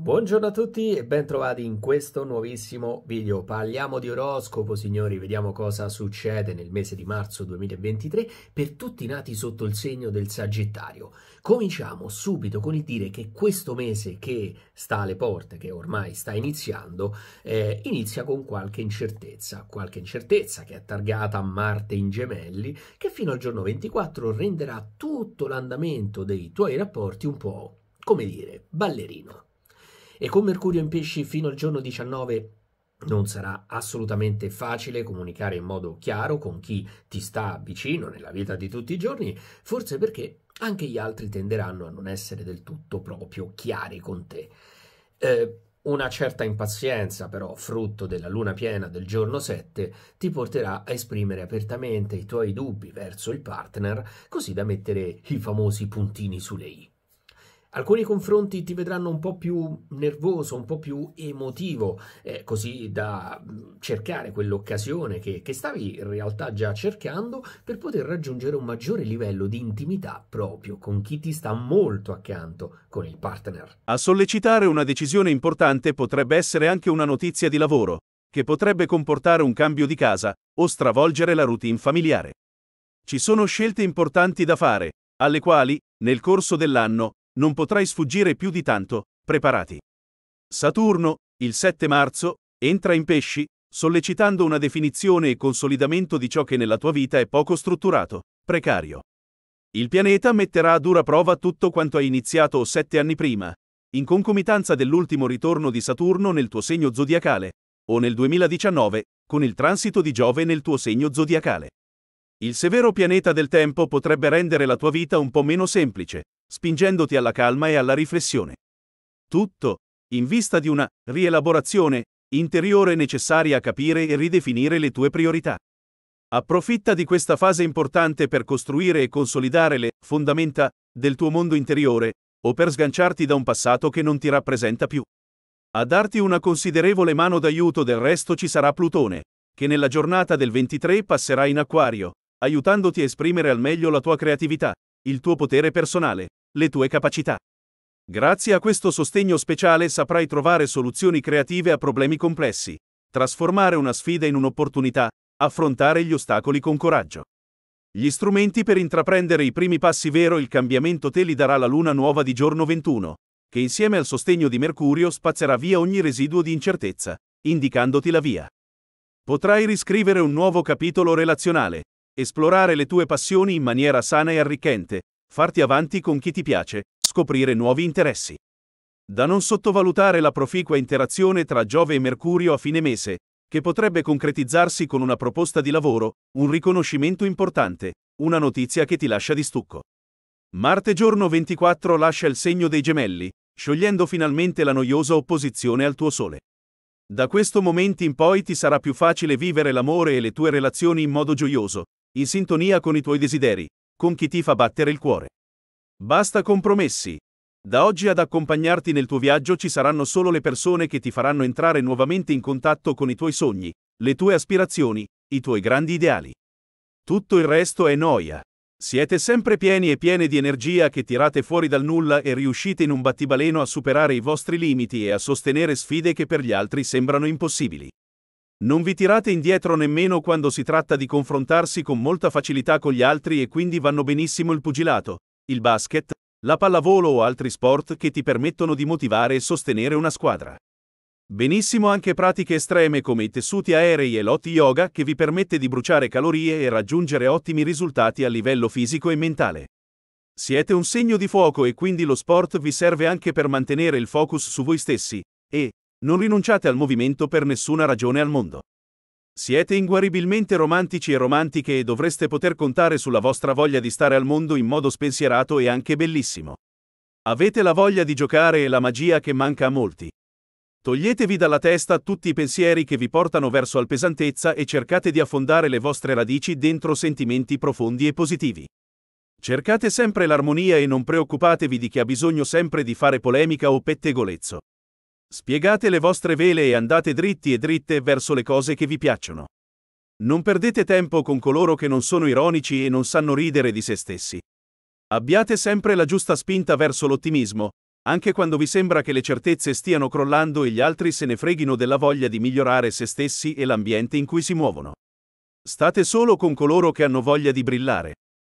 Buongiorno a tutti e bentrovati in questo nuovissimo video. Parliamo di oroscopo, signori, vediamo cosa succede nel mese di marzo 2023 per tutti i nati sotto il segno del Sagittario. Cominciamo subito con il dire che questo mese che sta alle porte, che ormai sta iniziando, eh, inizia con qualche incertezza, qualche incertezza che è targata a Marte in Gemelli, che fino al giorno 24 renderà tutto l'andamento dei tuoi rapporti un po', come dire, ballerino. E con Mercurio in pesci fino al giorno 19 non sarà assolutamente facile comunicare in modo chiaro con chi ti sta vicino nella vita di tutti i giorni, forse perché anche gli altri tenderanno a non essere del tutto proprio chiari con te. Eh, una certa impazienza, però, frutto della luna piena del giorno 7, ti porterà a esprimere apertamente i tuoi dubbi verso il partner, così da mettere i famosi puntini sulle i. Alcuni confronti ti vedranno un po' più nervoso, un po' più emotivo, eh, così da mm, cercare quell'occasione che, che stavi in realtà già cercando per poter raggiungere un maggiore livello di intimità proprio con chi ti sta molto accanto, con il partner. A sollecitare una decisione importante potrebbe essere anche una notizia di lavoro, che potrebbe comportare un cambio di casa o stravolgere la routine familiare. Ci sono scelte importanti da fare, alle quali, nel corso dell'anno, non potrai sfuggire più di tanto, preparati. Saturno, il 7 marzo, entra in pesci, sollecitando una definizione e consolidamento di ciò che nella tua vita è poco strutturato, precario. Il pianeta metterà a dura prova tutto quanto hai iniziato sette anni prima, in concomitanza dell'ultimo ritorno di Saturno nel tuo segno zodiacale, o nel 2019, con il transito di Giove nel tuo segno zodiacale. Il severo pianeta del tempo potrebbe rendere la tua vita un po' meno semplice, spingendoti alla calma e alla riflessione. Tutto, in vista di una rielaborazione interiore necessaria a capire e ridefinire le tue priorità. Approfitta di questa fase importante per costruire e consolidare le fondamenta del tuo mondo interiore, o per sganciarti da un passato che non ti rappresenta più. A darti una considerevole mano d'aiuto del resto ci sarà Plutone, che nella giornata del 23 passerà in acquario, aiutandoti a esprimere al meglio la tua creatività, il tuo potere personale, le tue capacità. Grazie a questo sostegno speciale saprai trovare soluzioni creative a problemi complessi, trasformare una sfida in un'opportunità, affrontare gli ostacoli con coraggio. Gli strumenti per intraprendere i primi passi vero il cambiamento te li darà la luna nuova di giorno 21, che insieme al sostegno di Mercurio spazzerà via ogni residuo di incertezza, indicandoti la via. Potrai riscrivere un nuovo capitolo relazionale, esplorare le tue passioni in maniera sana e arricchente, farti avanti con chi ti piace, scoprire nuovi interessi. Da non sottovalutare la proficua interazione tra Giove e Mercurio a fine mese, che potrebbe concretizzarsi con una proposta di lavoro, un riconoscimento importante, una notizia che ti lascia di stucco. Marte giorno 24 lascia il segno dei gemelli, sciogliendo finalmente la noiosa opposizione al tuo sole. Da questo momento in poi ti sarà più facile vivere l'amore e le tue relazioni in modo gioioso, in sintonia con i tuoi desideri, con chi ti fa battere il cuore. Basta compromessi. Da oggi ad accompagnarti nel tuo viaggio ci saranno solo le persone che ti faranno entrare nuovamente in contatto con i tuoi sogni, le tue aspirazioni, i tuoi grandi ideali. Tutto il resto è noia. Siete sempre pieni e piene di energia che tirate fuori dal nulla e riuscite in un battibaleno a superare i vostri limiti e a sostenere sfide che per gli altri sembrano impossibili. Non vi tirate indietro nemmeno quando si tratta di confrontarsi con molta facilità con gli altri e quindi vanno benissimo il pugilato, il basket, la pallavolo o altri sport che ti permettono di motivare e sostenere una squadra. Benissimo anche pratiche estreme come i tessuti aerei e l'hot yoga che vi permette di bruciare calorie e raggiungere ottimi risultati a livello fisico e mentale. Siete un segno di fuoco e quindi lo sport vi serve anche per mantenere il focus su voi stessi, non rinunciate al movimento per nessuna ragione al mondo. Siete inguaribilmente romantici e romantiche e dovreste poter contare sulla vostra voglia di stare al mondo in modo spensierato e anche bellissimo. Avete la voglia di giocare e la magia che manca a molti. Toglietevi dalla testa tutti i pensieri che vi portano verso al pesantezza e cercate di affondare le vostre radici dentro sentimenti profondi e positivi. Cercate sempre l'armonia e non preoccupatevi di chi ha bisogno sempre di fare polemica o pettegolezzo. Spiegate le vostre vele e andate dritti e dritte verso le cose che vi piacciono. Non perdete tempo con coloro che non sono ironici e non sanno ridere di se stessi. Abbiate sempre la giusta spinta verso l'ottimismo, anche quando vi sembra che le certezze stiano crollando e gli altri se ne freghino della voglia di migliorare se stessi e l'ambiente in cui si muovono. State solo con coloro che hanno voglia di brillare.